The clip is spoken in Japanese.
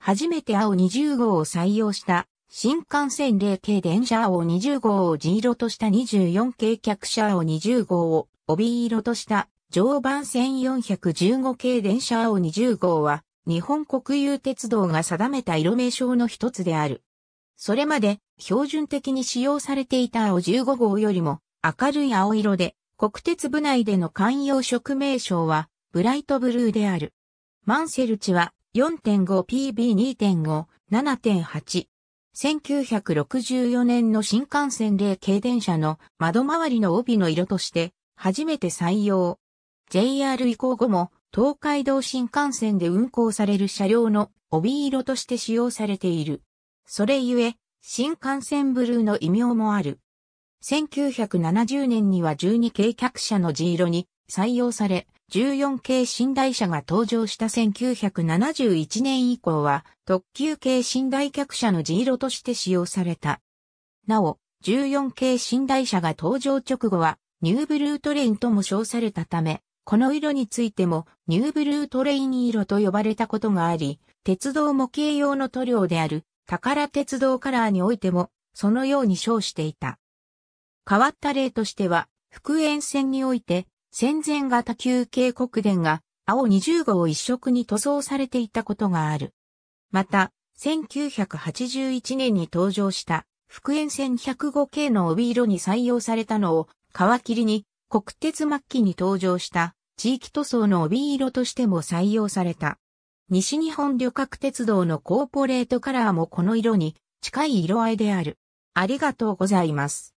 初めて青20号を採用した新幹線0系電車青20号を G 色とした24系客車青20号を帯色とした常磐線415系電車青20号は日本国有鉄道が定めた色名称の一つである。それまで標準的に使用されていた青15号よりも明るい青色で国鉄部内での慣用色名称はブライトブルーである。マンセルチは 4.5PB2.5、7.8。1964年の新幹線例軽電車の窓周りの帯の色として初めて採用。JR 移行後も東海道新幹線で運行される車両の帯色として使用されている。それゆえ、新幹線ブルーの異名もある。1970年には12軽客車の G 色に採用され、14系寝台車が登場した1971年以降は、特急系寝台客車の G 色として使用された。なお、14系寝台車が登場直後は、ニューブルートレインとも称されたため、この色についてもニューブルートレイン色と呼ばれたことがあり、鉄道模型用の塗料である宝鉄道カラーにおいても、そのように称していた。変わった例としては、福塩線において、戦前型球形国電が青20号一色に塗装されていたことがある。また、1981年に登場した復縁線105系の帯色に採用されたのを皮切りに国鉄末期に登場した地域塗装の帯色としても採用された。西日本旅客鉄道のコーポレートカラーもこの色に近い色合いである。ありがとうございます。